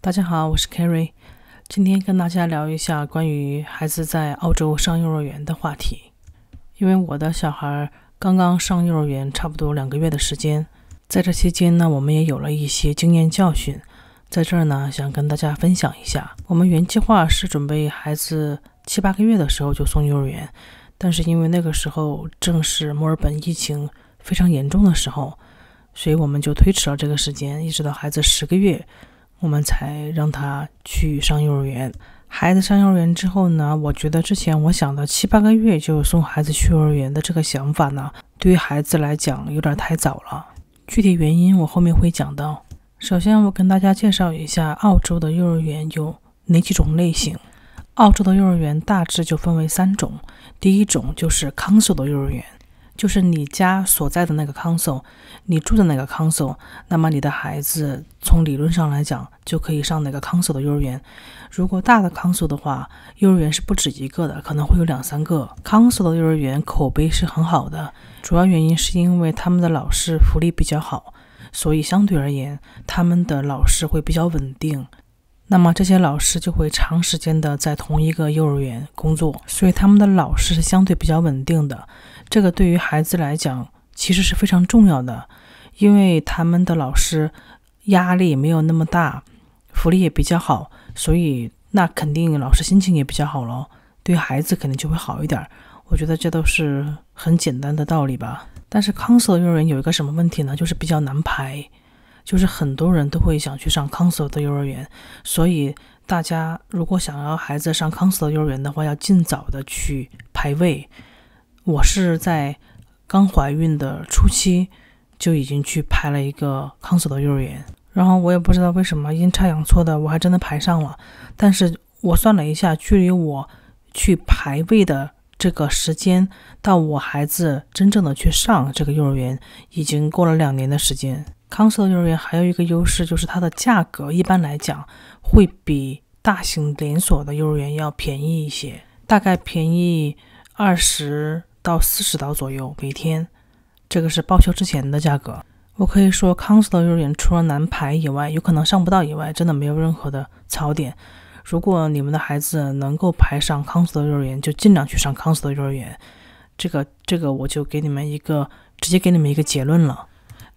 大家好，我是凯瑞。r r 今天跟大家聊一下关于孩子在澳洲上幼儿园的话题。因为我的小孩刚刚上幼儿园差不多两个月的时间，在这期间呢，我们也有了一些经验教训，在这儿呢想跟大家分享一下。我们原计划是准备孩子七八个月的时候就送幼儿园，但是因为那个时候正是墨尔本疫情非常严重的时候，所以我们就推迟了这个时间，一直到孩子十个月。我们才让他去上幼儿园。孩子上幼儿园之后呢？我觉得之前我想到七八个月就送孩子去幼儿园的这个想法呢，对于孩子来讲有点太早了。具体原因我后面会讲到。首先，我跟大家介绍一下澳洲的幼儿园有哪几种类型。澳洲的幼儿园大致就分为三种。第一种就是康寿的幼儿园。就是你家所在的那个 council，你住的哪个 council，那么你的孩子从理论上来讲就可以上哪个 council 的幼儿园。如果大的 council 的话，幼儿园是不止一个的，可能会有两三个 council 的幼儿园口碑是很好的，主要原因是因为他们的老师福利比较好，所以相对而言，他们的老师会比较稳定。那么这些老师就会长时间的在同一个幼儿园工作，所以他们的老师是相对比较稳定的。这个对于孩子来讲其实是非常重要的，因为他们的老师压力没有那么大，福利也比较好，所以那肯定老师心情也比较好喽，对孩子肯定就会好一点。我觉得这都是很简单的道理吧。但是康师幼儿园有一个什么问题呢？就是比较难排。就是很多人都会想去上康索的幼儿园，所以大家如果想要孩子上康索的幼儿园的话，要尽早的去排位。我是在刚怀孕的初期就已经去排了一个康索的幼儿园，然后我也不知道为什么阴差阳错的，我还真的排上了。但是我算了一下，距离我去排位的。这个时间到我孩子真正的去上这个幼儿园，已经过了两年的时间。康斯的幼儿园还有一个优势，就是它的价格一般来讲会比大型连锁的幼儿园要便宜一些，大概便宜二十到四十刀左右每天。这个是报销之前的价格。我可以说，康斯的幼儿园除了难排以外，有可能上不到以外，真的没有任何的槽点。如果你们的孩子能够排上康斯的幼儿园，就尽量去上康斯的幼儿园。这个，这个我就给你们一个直接给你们一个结论了。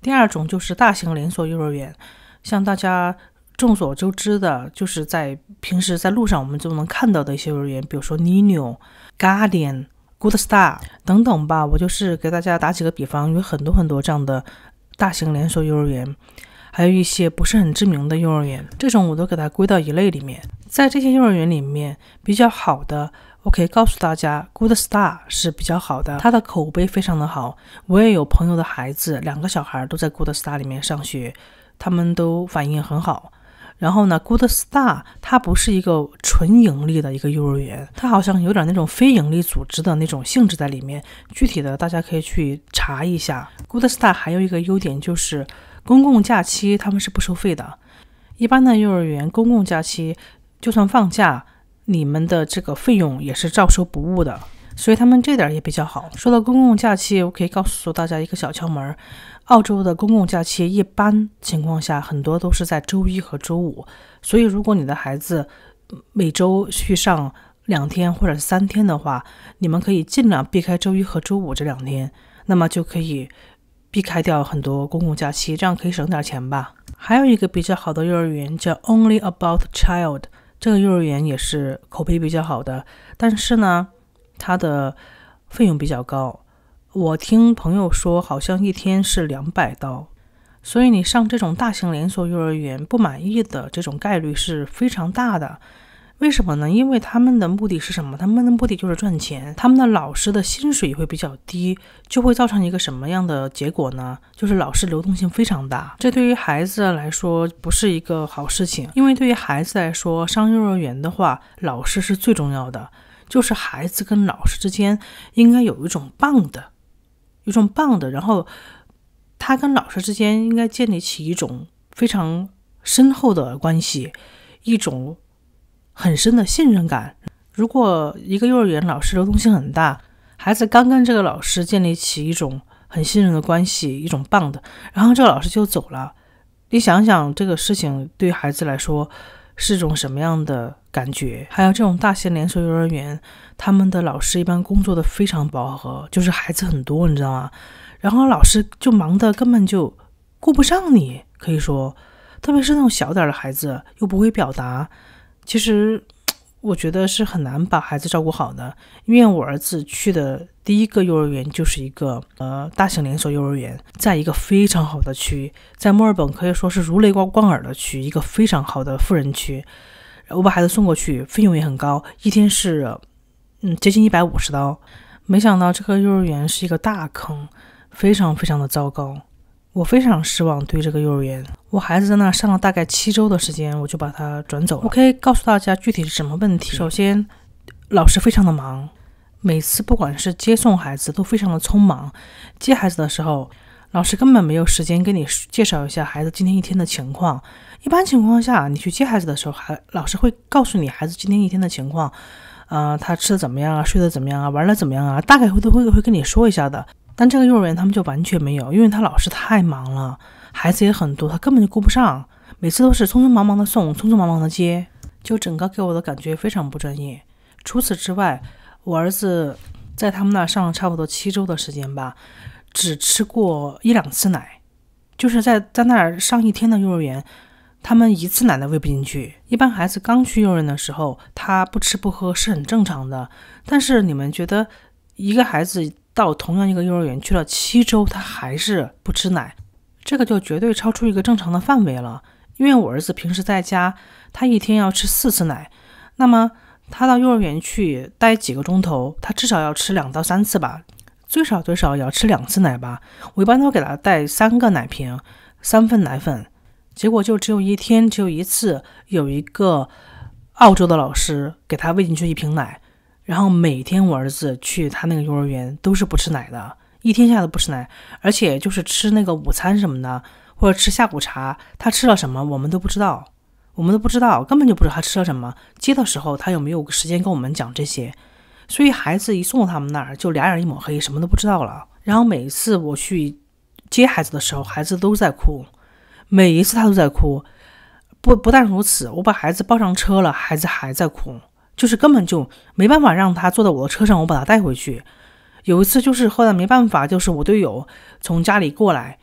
第二种就是大型连锁幼儿园，像大家众所周知的，就是在平时在路上我们就能看到的一些幼儿园，比如说 Nino、Guardian、Good Star 等等吧。我就是给大家打几个比方，有很多很多这样的大型连锁幼儿园，还有一些不是很知名的幼儿园，这种我都给它归到一类里面。在这些幼儿园里面，比较好的，我可以告诉大家，Good Star 是比较好的，它的口碑非常的好。我也有朋友的孩子，两个小孩都在 Good Star 里面上学，他们都反应很好。然后呢，Good Star 它不是一个纯盈利的一个幼儿园，它好像有点那种非盈利组织的那种性质在里面。具体的大家可以去查一下。Good Star 还有一个优点就是，公共假期他们是不收费的。一般的幼儿园公共假期。就算放假，你们的这个费用也是照收不误的，所以他们这点也比较好。说到公共假期，我可以告诉大家一个小窍门：澳洲的公共假期一般情况下很多都是在周一和周五，所以如果你的孩子每周去上两天或者三天的话，你们可以尽量避开周一和周五这两天，那么就可以避开掉很多公共假期，这样可以省点钱吧。还有一个比较好的幼儿园叫 Only About Child。这个幼儿园也是口碑比较好的，但是呢，它的费用比较高。我听朋友说，好像一天是两百刀，所以你上这种大型连锁幼儿园不满意的这种概率是非常大的。为什么呢？因为他们的目的是什么？他们的目的就是赚钱。他们的老师的薪水也会比较低，就会造成一个什么样的结果呢？就是老师流动性非常大，这对于孩子来说不是一个好事情。因为对于孩子来说，上幼儿园的话，老师是最重要的，就是孩子跟老师之间应该有一种棒的，一种棒的，然后他跟老师之间应该建立起一种非常深厚的关系，一种。很深的信任感。如果一个幼儿园老师流动性很大，孩子刚跟这个老师建立起一种很信任的关系，一种棒的，然后这个老师就走了，你想想这个事情对孩子来说是种什么样的感觉？还有这种大型连锁幼儿园，他们的老师一般工作的非常饱和，就是孩子很多，你知道吗？然后老师就忙的根本就顾不上你，可以说，特别是那种小点的孩子又不会表达。其实，我觉得是很难把孩子照顾好的，因为我儿子去的第一个幼儿园就是一个呃大型连锁幼儿园，在一个非常好的区，在墨尔本可以说是如雷贯耳的区，一个非常好的富人区。我把孩子送过去，费用也很高，一天是嗯接近一百五十刀。没想到这个幼儿园是一个大坑，非常非常的糟糕。我非常失望，对这个幼儿园，我孩子在那上了大概七周的时间，我就把他转走了。我可以告诉大家具体是什么问题。首先，老师非常的忙，每次不管是接送孩子都非常的匆忙。接孩子的时候，老师根本没有时间跟你介绍一下孩子今天一天的情况。一般情况下，你去接孩子的时候，还老师会告诉你孩子今天一天的情况，呃，他吃的怎么样啊，睡得怎么样啊，玩的怎么样啊，大概会都会会跟你说一下的。但这个幼儿园他们就完全没有，因为他老师太忙了，孩子也很多，他根本就顾不上，每次都是匆匆忙忙的送，匆匆忙忙的接，就整个给我的感觉非常不专业。除此之外，我儿子在他们那上了差不多七周的时间吧，只吃过一两次奶，就是在在那儿上一天的幼儿园，他们一次奶都喂不进去。一般孩子刚去幼儿园的时候，他不吃不喝是很正常的，但是你们觉得一个孩子？到同样一个幼儿园去了七周，他还是不吃奶，这个就绝对超出一个正常的范围了。因为我儿子平时在家，他一天要吃四次奶，那么他到幼儿园去待几个钟头，他至少要吃两到三次吧，最少最少也要吃两次奶吧。我一般都给他带三个奶瓶，三份奶粉，结果就只有一天，只有一次，有一个澳洲的老师给他喂进去一瓶奶。然后每天我儿子去他那个幼儿园都是不吃奶的，一天下来不吃奶，而且就是吃那个午餐什么的，或者吃下午茶，他吃了什么我们都不知道，我们都不知道，根本就不知道他吃了什么。接的时候他有没有时间跟我们讲这些，所以孩子一送到他们那儿就俩眼一抹黑，什么都不知道了。然后每次我去接孩子的时候，孩子都在哭，每一次他都在哭。不不但如此，我把孩子抱上车了，孩子还在哭。就是根本就没办法让他坐到我的车上，我把他带回去。有一次就是后来没办法，就是我队友从家里过来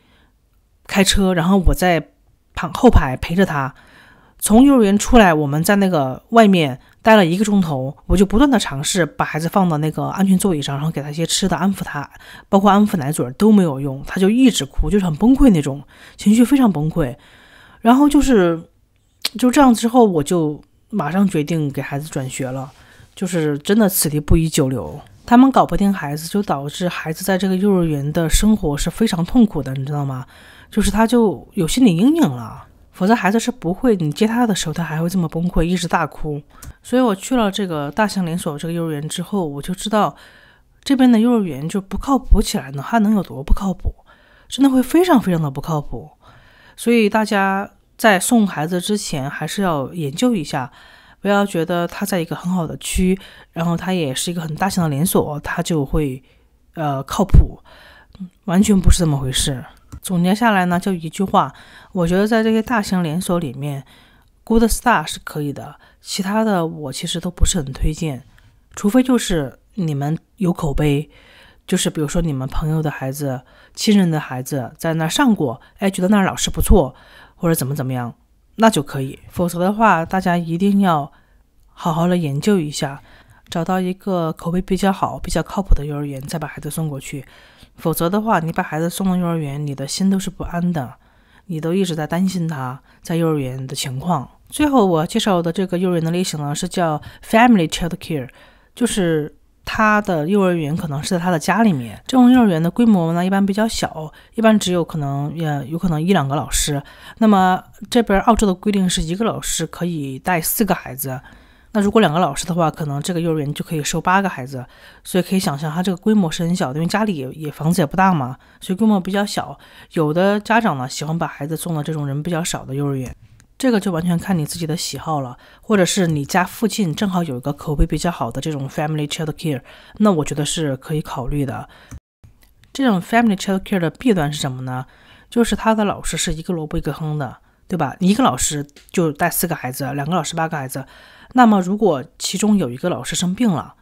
开车，然后我在旁后排陪着他。从幼儿园出来，我们在那个外面待了一个钟头，我就不断的尝试把孩子放到那个安全座椅上，然后给他一些吃的安抚他，包括安抚奶嘴都没有用，他就一直哭，就是很崩溃那种情绪，非常崩溃。然后就是就这样之后，我就。马上决定给孩子转学了，就是真的此地不宜久留。他们搞不定孩子，就导致孩子在这个幼儿园的生活是非常痛苦的，你知道吗？就是他就有心理阴影了，否则孩子是不会，你接他的时候，他还会这么崩溃，一直大哭。所以我去了这个大型连锁这个幼儿园之后，我就知道这边的幼儿园就不靠谱起来呢，它能有多不靠谱？真的会非常非常的不靠谱。所以大家。在送孩子之前，还是要研究一下，不要觉得他在一个很好的区，然后他也是一个很大型的连锁，他就会，呃，靠谱，完全不是这么回事。总结下来呢，就一句话，我觉得在这些大型连锁里面，Good Star 是可以的，其他的我其实都不是很推荐，除非就是你们有口碑，就是比如说你们朋友的孩子、亲人的孩子在那儿上过，哎，觉得那儿老师不错。或者怎么怎么样，那就可以；否则的话，大家一定要好好的研究一下，找到一个口碑比较好、比较靠谱的幼儿园，再把孩子送过去。否则的话，你把孩子送到幼儿园，你的心都是不安的，你都一直在担心他在幼儿园的情况。最后，我介绍的这个幼儿园的类型呢，是叫 Family Child Care，就是。他的幼儿园可能是在他的家里面，这种幼儿园的规模呢一般比较小，一般只有可能也有可能一两个老师。那么这边澳洲的规定是一个老师可以带四个孩子，那如果两个老师的话，可能这个幼儿园就可以收八个孩子。所以可以想象他这个规模是很小的，因为家里也也房子也不大嘛，所以规模比较小。有的家长呢喜欢把孩子送到这种人比较少的幼儿园。这个就完全看你自己的喜好了，或者是你家附近正好有一个口碑比较好的这种 family child care，那我觉得是可以考虑的。这种 family child care 的弊端是什么呢？就是他的老师是一个萝卜一个坑的，对吧？一个老师就带四个孩子，两个老师八个孩子。那么如果其中有一个老师生病了，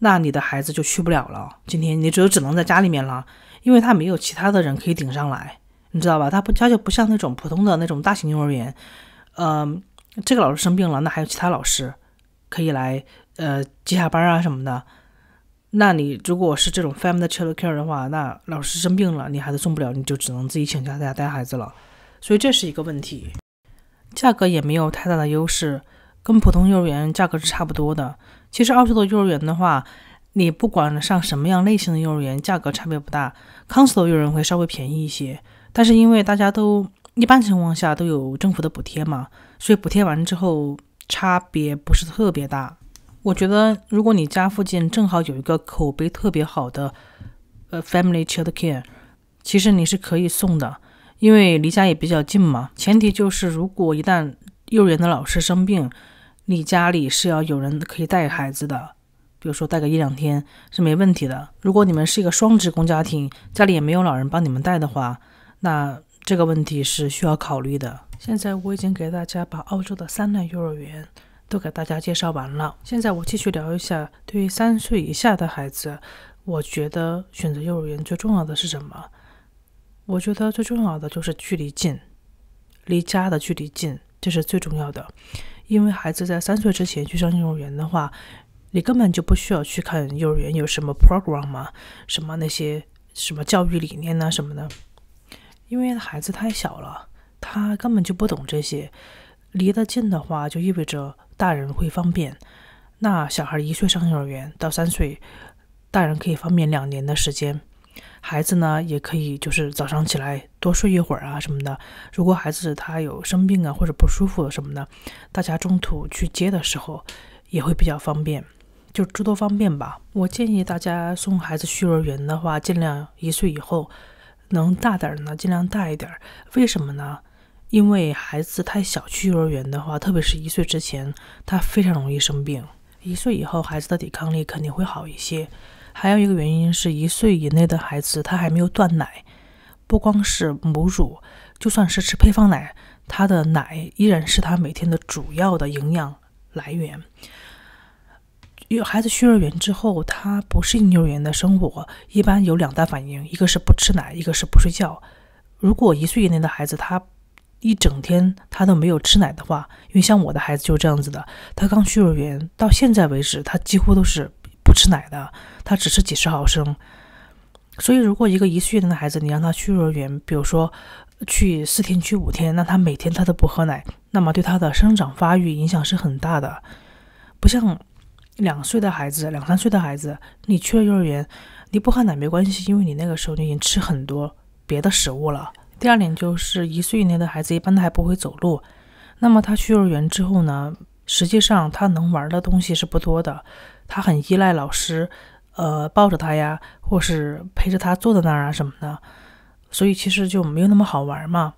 那你的孩子就去不了了。今天你只有只能在家里面了，因为他没有其他的人可以顶上来，你知道吧？他不，他就不像那种普通的那种大型幼儿园。呃，这个老师生病了，那还有其他老师可以来呃接下班啊什么的。那你如果是这种 family childcare 的话，那老师生病了，你孩子送不了，你就只能自己请假在家带孩子了。所以这是一个问题。价格也没有太大的优势，跟普通幼儿园价格是差不多的。其实澳洲的幼儿园的话，你不管上什么样类型的幼儿园，价格差别不大。康斯托幼儿园会稍微便宜一些，但是因为大家都。一般情况下都有政府的补贴嘛，所以补贴完之后差别不是特别大。我觉得如果你家附近正好有一个口碑特别好的呃 family childcare，其实你是可以送的，因为离家也比较近嘛。前提就是如果一旦幼儿园的老师生病，你家里是要有人可以带孩子的，比如说带个一两天是没问题的。如果你们是一个双职工家庭，家里也没有老人帮你们带的话，那。这个问题是需要考虑的。现在我已经给大家把澳洲的三类幼儿园都给大家介绍完了。现在我继续聊一下，对于三岁以下的孩子，我觉得选择幼儿园最重要的是什么？我觉得最重要的就是距离近，离家的距离近，这是最重要的。因为孩子在三岁之前去上幼儿园的话，你根本就不需要去看幼儿园有什么 program 啊，什么那些什么教育理念呐什么的。因为孩子太小了，他根本就不懂这些。离得近的话，就意味着大人会方便。那小孩一岁上幼儿园到三岁，大人可以方便两年的时间。孩子呢，也可以就是早上起来多睡一会儿啊什么的。如果孩子他有生病啊或者不舒服什么的，大家中途去接的时候也会比较方便，就诸多方便吧。我建议大家送孩子去幼儿园的话，尽量一岁以后。能大胆儿呢，尽量大一点儿。为什么呢？因为孩子太小去幼儿园的话，特别是一岁之前，他非常容易生病。一岁以后，孩子的抵抗力肯定会好一些。还有一个原因是一岁以内的孩子他还没有断奶，不光是母乳，就算是吃配方奶，他的奶依然是他每天的主要的营养来源。孩子去幼儿园之后，他不适应幼儿园的生活，一般有两大反应，一个是不吃奶，一个是不睡觉。如果一岁以内的孩子，他一整天他都没有吃奶的话，因为像我的孩子就是这样子的，他刚去幼儿园到现在为止，他几乎都是不吃奶的，他只吃几十毫升。所以，如果一个一岁的孩子，你让他去幼儿园，比如说去四天、去五天，那他每天他都不喝奶，那么对他的生长发育影响是很大的，不像。两岁的孩子，两三岁的孩子，你去了幼儿园，你不喝奶没关系，因为你那个时候就已经吃很多别的食物了。第二点就是一岁以内的孩子一般都还不会走路，那么他去幼儿园之后呢，实际上他能玩的东西是不多的，他很依赖老师，呃，抱着他呀，或是陪着他坐在那儿啊什么的，所以其实就没有那么好玩嘛。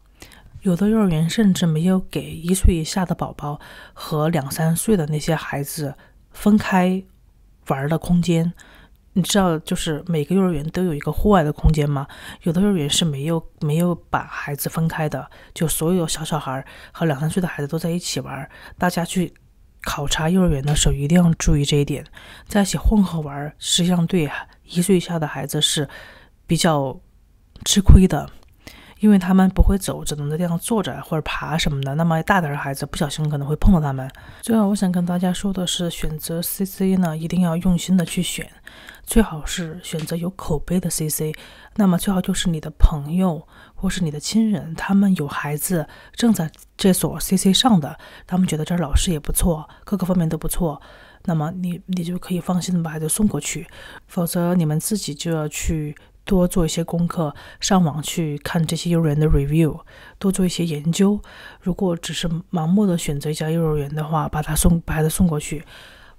有的幼儿园甚至没有给一岁以下的宝宝和两三岁的那些孩子。分开玩的空间，你知道，就是每个幼儿园都有一个户外的空间吗？有的幼儿园是没有没有把孩子分开的，就所有小小孩和两三岁的孩子都在一起玩。大家去考察幼儿园的时候，一定要注意这一点，在一起混合玩，实际上对一岁以下的孩子是比较吃亏的。因为他们不会走，只能在地上坐着或者爬什么的。那么大点儿的孩子不小心可能会碰到他们。最后，我想跟大家说的是，选择 CC 呢，一定要用心的去选，最好是选择有口碑的 CC。那么最好就是你的朋友或是你的亲人，他们有孩子正在这所 CC 上的，他们觉得这老师也不错，各个方面都不错。那么你你就可以放心的把孩子送过去，否则你们自己就要去。多做一些功课，上网去看这些幼儿园的 review，多做一些研究。如果只是盲目的选择一家幼儿园的话，把他送把孩子送过去，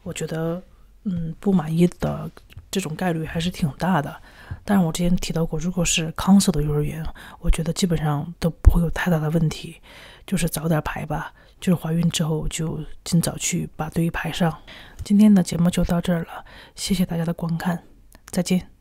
我觉得，嗯，不满意的这种概率还是挺大的。但是我之前提到过，如果是 c o n c i l 的幼儿园，我觉得基本上都不会有太大的问题。就是早点排吧，就是怀孕之后就尽早去把队排上。今天的节目就到这儿了，谢谢大家的观看，再见。